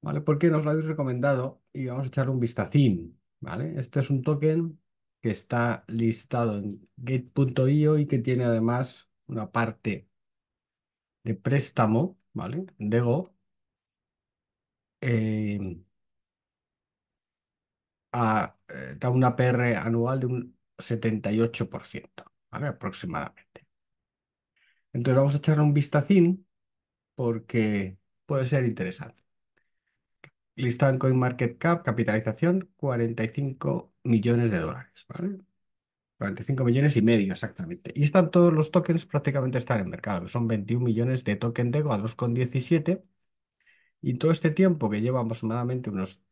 ¿vale? Porque nos lo habéis recomendado y vamos a echar un vistacín, ¿vale? Este es un token que está listado en gate.io y que tiene además una parte de préstamo, ¿vale? De Go. Eh, a, eh, da una PR anual de un 78%, ¿vale? Aproximadamente. Entonces vamos a echar un vistacín porque puede ser interesante. Listado en CoinMarketCap, capitalización 45 millones de dólares, ¿vale? 45 millones y medio exactamente. Y están todos los tokens, prácticamente están en mercado, que son 21 millones de token DEGO a 2,17. Y todo este tiempo que lleva aproximadamente unos,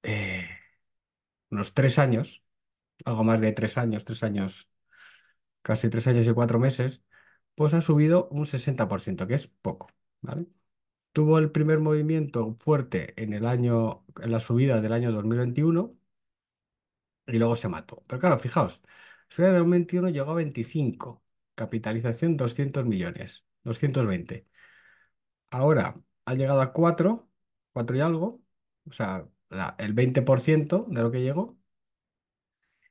3 eh, unos tres años, algo más de 3 años, tres años, casi 3 años y 4 meses, pues han subido un 60%, que es poco, ¿vale? Tuvo el primer movimiento fuerte en el año, en la subida del año 2021 y luego se mató. Pero claro, fijaos, subida del 2021 llegó a 25, capitalización 200 millones, 220. Ahora ha llegado a 4, 4 y algo, o sea, el 20% de lo que llegó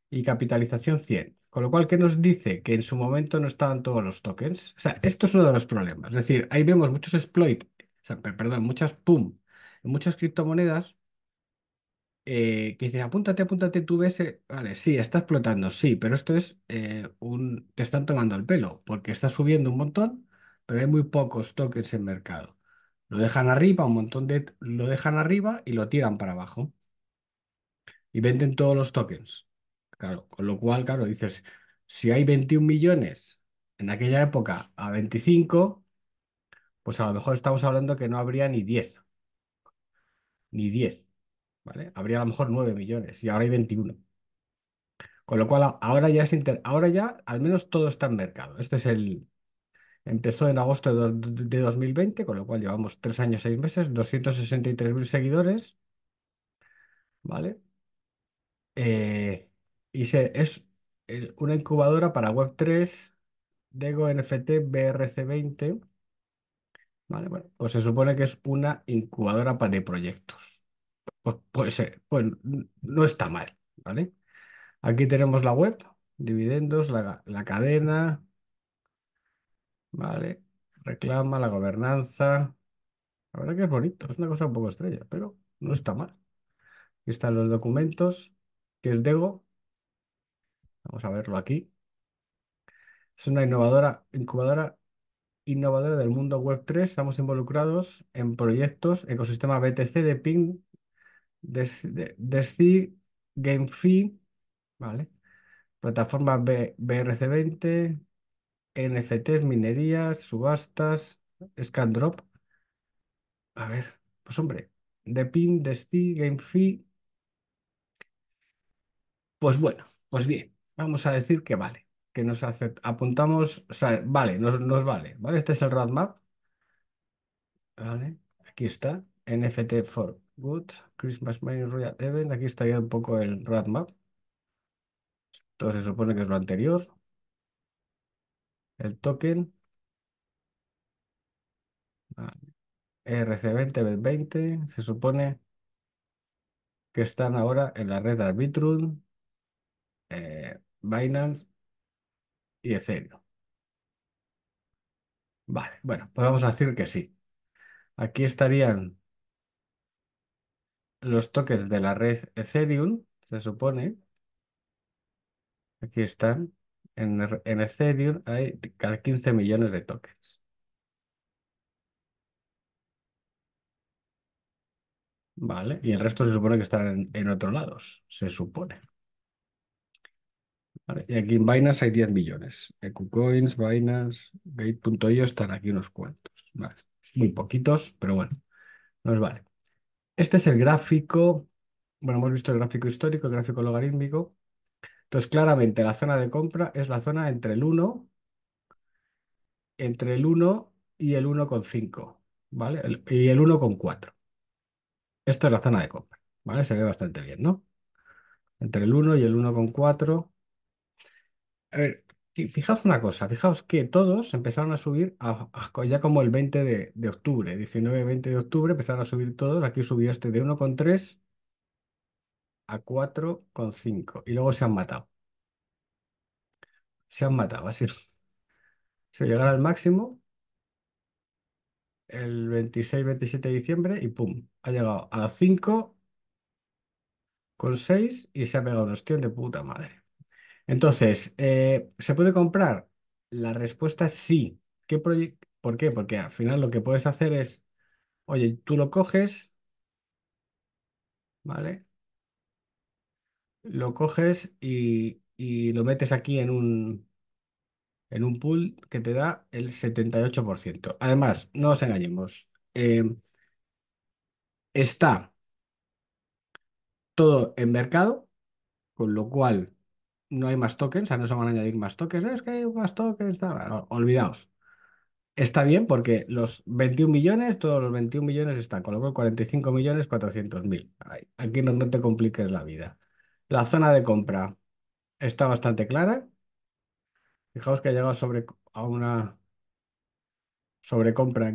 y capitalización 100. Con lo cual, ¿qué nos dice? Que en su momento no estaban todos los tokens. O sea, esto es uno de los problemas. Es decir, ahí vemos muchos exploits sea, perdón, muchas PUM, en muchas criptomonedas eh, que dices, apúntate, apúntate, tú ves, eh, vale, sí, está explotando, sí, pero esto es eh, un, te están tomando el pelo, porque está subiendo un montón, pero hay muy pocos tokens en mercado. Lo dejan arriba, un montón de, lo dejan arriba y lo tiran para abajo. Y venden todos los tokens. Claro, con lo cual, claro, dices, si hay 21 millones en aquella época a 25, pues a lo mejor estamos hablando que no habría ni 10, ni 10, ¿vale? Habría a lo mejor 9 millones y ahora hay 21. Con lo cual, ahora ya es ahora ya al menos todo está en mercado. Este es el... Empezó en agosto de, 2020, con lo cual llevamos 3 años, 6 meses, 263.000 seguidores, ¿vale? Eh, y se... es una incubadora para Web3, Dego NFT BRC20, Vale, pues se supone que es una incubadora para de proyectos. Pues puede ser, pues no está mal, ¿vale? Aquí tenemos la web, dividendos, la, cadena, ¿vale? Reclama, la gobernanza. La verdad que es bonito, es una cosa un poco estrella, pero no está mal. Aquí están los documentos, que es Dego, vamos a verlo aquí. Es una innovadora, incubadora innovadora del mundo Web3, estamos involucrados en proyectos ecosistema BTC de Ping, de GameFi, ¿vale? plataforma BRC20, NFTs, minerías, subastas, Scandrop. A ver, pues hombre, de Pin, DSC, GameFi. Pues bueno, pues bien, vamos a decir que vale que nos hace, apuntamos, vale, nos, nos vale, ¿vale? Este es el roadmap, ¿vale? Aquí está, NFT for Good, Christmas money Royal Event, aquí estaría un poco el roadmap. Esto se supone que es lo anterior. El token. Vale. rc 20 20 se supone que están ahora en la red Arbitrum, eh, Binance y Ethereum. Vale, bueno, pues vamos a decir que sí. Aquí estarían los toques de la red Ethereum, se supone. Aquí están. En, Ethereum hay cada 15 millones de tokens. Vale, y el resto se supone que están en, en otros lados, se supone y aquí en Binance hay 10 millones. EcuCoins, Binance, Gate.io están aquí unos cuantos. Vale, muy poquitos, pero bueno, nos vale. Este es el gráfico. Bueno, hemos visto el gráfico histórico, el gráfico logarítmico. Entonces, claramente la zona de compra es la zona entre el 1, entre el 1 y el 1,5, ¿vale? y el 1,4. Esta es la zona de compra, ¿vale? Se ve bastante bien, ¿no? Entre el 1 y el 1,4 a ver, fijaos una cosa, fijaos que todos empezaron a subir ya como el 20 de, octubre, 19-20 de octubre empezaron a subir todos, aquí subió este de 1,3 a 4,5 y luego se han matado, se han matado, así. Se llegaron al máximo el 26-27 de diciembre y ¡pum! Ha llegado a 5,6 y se ha pegado una hostia de puta madre. Entonces, eh, ¿se puede comprar? La respuesta es sí. ¿Qué ¿Por qué? Porque al final lo que puedes hacer es, oye, tú lo coges, ¿vale? Lo coges y, lo metes aquí en un, en un pool que te da el 78%. Además, no os engañemos. Em, está todo en mercado, con lo cual no hay más tokens, o sea, no se van a añadir más tokens, es que hay más tokens, tal, olvidaos. Está bien porque los 21 millones, todos los 21 millones están, con lo cual 45 millones Aquí no, te compliques la vida. La zona de compra está bastante clara. Fijaos que ha llegado sobre, a una sobrecompra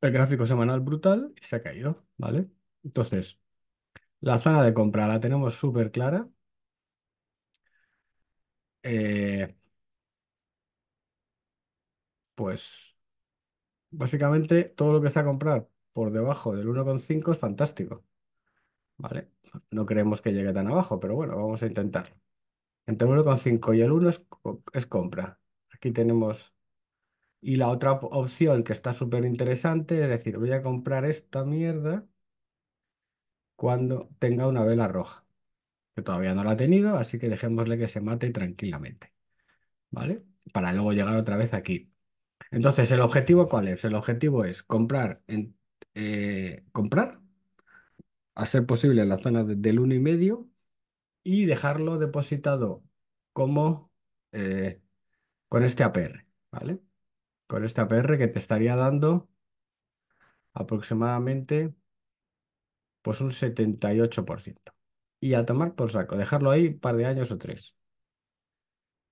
el gráfico semanal brutal y se ha caído, ¿vale? Entonces, la zona de compra la tenemos súper clara. Eh, pues básicamente todo lo que sea comprar por debajo del 1,5 es fantástico, ¿vale? No creemos que llegue tan abajo, pero bueno, vamos a intentarlo. Entre el 1,5 y el 1 es, compra. Aquí tenemos... Y la otra opción que está súper interesante, es decir, voy a comprar esta mierda cuando tenga una vela roja todavía no la ha tenido, así que dejémosle que se mate tranquilamente, ¿vale? Para luego llegar otra vez aquí. Entonces, ¿el objetivo cuál es? El objetivo es comprar, eh, comprar a ser posible en la zona del 1,5 y dejarlo depositado como eh, con este APR, ¿vale? Con este APR que te estaría dando aproximadamente pues un 78% y a tomar por saco, dejarlo ahí un par de años o tres.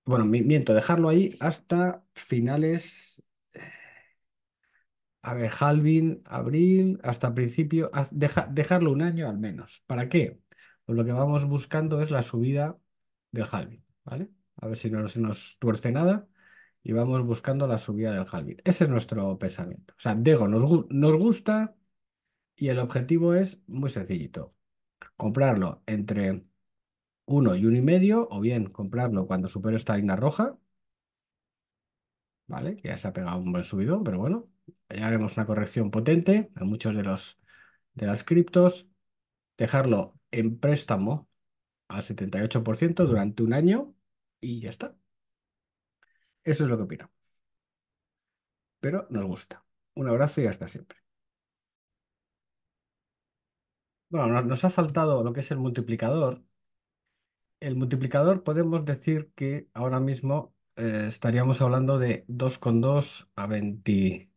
Bueno, miento, dejarlo ahí hasta finales, a ver, Halvin, abril, hasta principio, dejarlo un año al menos. ¿Para qué? Pues lo que vamos buscando es la subida del Halvin, ¿vale? A ver si no se nos tuerce nada y vamos buscando la subida del Halvin. Ese es nuestro pensamiento. O sea, Dego nos, nos gusta y el objetivo es muy sencillito, comprarlo entre 1 y 1,5 o bien comprarlo cuando supere esta línea roja, ¿vale? ya se ha pegado un buen subidón, pero bueno, ya vemos una corrección potente en muchos de los de las criptos, dejarlo en préstamo al 78% durante un año y ya está. Eso es lo que opino, Pero nos gusta. Un abrazo y hasta siempre. Bueno, nos ha faltado lo que es el multiplicador. El multiplicador podemos decir que ahora mismo eh, estaríamos hablando de 2,2 a 20,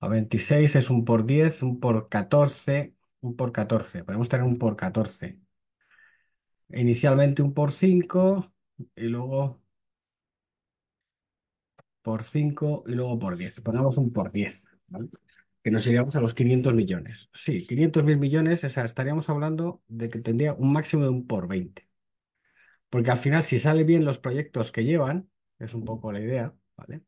a 26, es un por 10, un por 14, un por 14. Podemos tener un por 14. Inicialmente un por 5 y luego por 5 y luego por 10. Ponemos un por 10, ¿vale? que nos iríamos a los 500 millones. Sí, 500 mil millones, o estaríamos hablando de que tendría un máximo de un por 20. Porque al final, si salen bien los proyectos que llevan, es un poco la idea, ¿vale?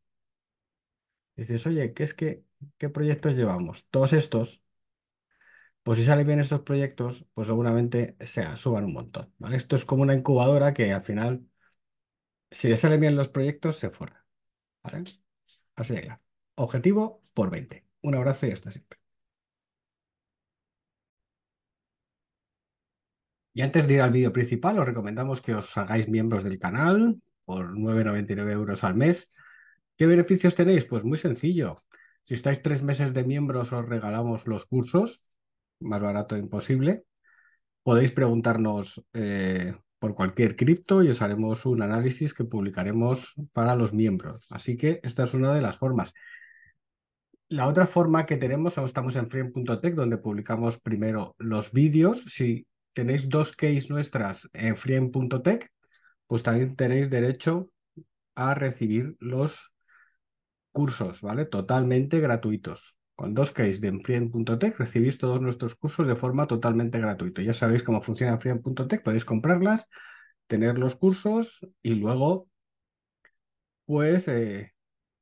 Dices, oye, ¿qué es que, qué proyectos llevamos? Todos estos, pues si salen bien estos proyectos, pues seguramente se suban un montón, ¿vale? Esto es como una incubadora que al final, si le salen bien los proyectos, se forra, ¿vale? Así es Objetivo por 20. Un abrazo y hasta siempre. Y antes de ir al vídeo principal, os recomendamos que os hagáis miembros del canal por 9,99 euros al mes. ¿Qué beneficios tenéis? Pues muy sencillo. Si estáis tres meses de miembros, os regalamos los cursos, más barato imposible. Podéis preguntarnos eh, por cualquier cripto y os haremos un análisis que publicaremos para los miembros. Así que esta es una de las formas. La otra forma que tenemos, estamos en freem.tech, donde publicamos primero los vídeos. Si tenéis dos case nuestras en freem.tech, pues también tenéis derecho a recibir los cursos, ¿vale? Totalmente gratuitos. Con dos case de freem.tech recibís todos nuestros cursos de forma totalmente gratuita. Ya sabéis cómo funciona freem.tech. podéis comprarlas, tener los cursos y luego, pues, eh,